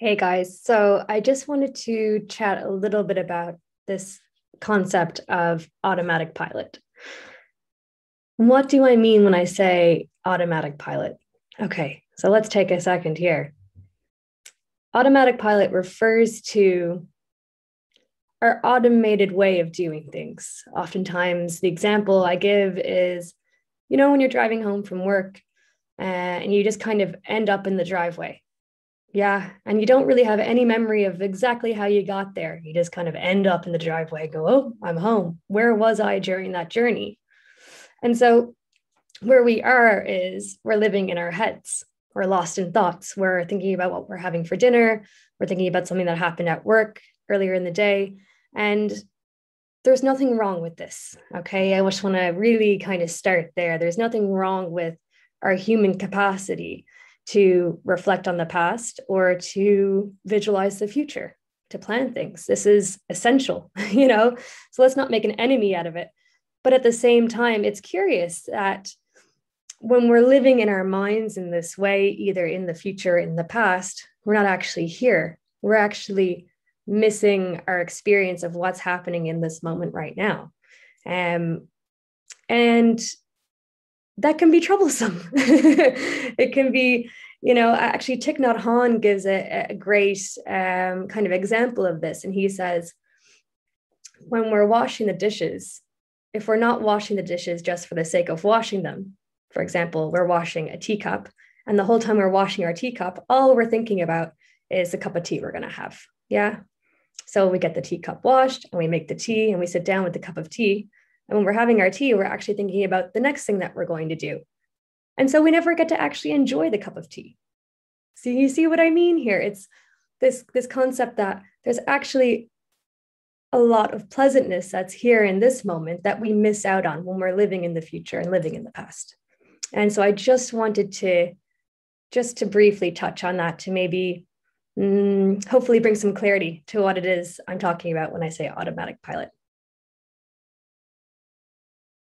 Hey guys, so I just wanted to chat a little bit about this concept of automatic pilot. What do I mean when I say automatic pilot? Okay, so let's take a second here. Automatic pilot refers to our automated way of doing things. Oftentimes, the example I give is you know, when you're driving home from work and you just kind of end up in the driveway yeah. And you don't really have any memory of exactly how you got there. You just kind of end up in the driveway and go, oh, I'm home. Where was I during that journey? And so where we are is we're living in our heads. We're lost in thoughts. We're thinking about what we're having for dinner. We're thinking about something that happened at work earlier in the day. And there's nothing wrong with this. Okay. I just want to really kind of start there. There's nothing wrong with our human capacity to reflect on the past or to visualize the future, to plan things. This is essential, you know? So let's not make an enemy out of it. But at the same time, it's curious that when we're living in our minds in this way, either in the future, in the past, we're not actually here. We're actually missing our experience of what's happening in this moment right now. Um, and that can be troublesome. it can be, you know, actually Thich Nhat Hanh gives a, a great um, kind of example of this. And he says, when we're washing the dishes, if we're not washing the dishes just for the sake of washing them, for example, we're washing a teacup, and the whole time we're washing our teacup, all we're thinking about is the cup of tea we're going to have. Yeah. So we get the teacup washed and we make the tea and we sit down with the cup of tea. And when we're having our tea, we're actually thinking about the next thing that we're going to do. And so we never get to actually enjoy the cup of tea. So you see what I mean here? It's this, this concept that there's actually a lot of pleasantness that's here in this moment that we miss out on when we're living in the future and living in the past. And so I just wanted to just to briefly touch on that to maybe mm, hopefully bring some clarity to what it is I'm talking about when I say automatic pilot.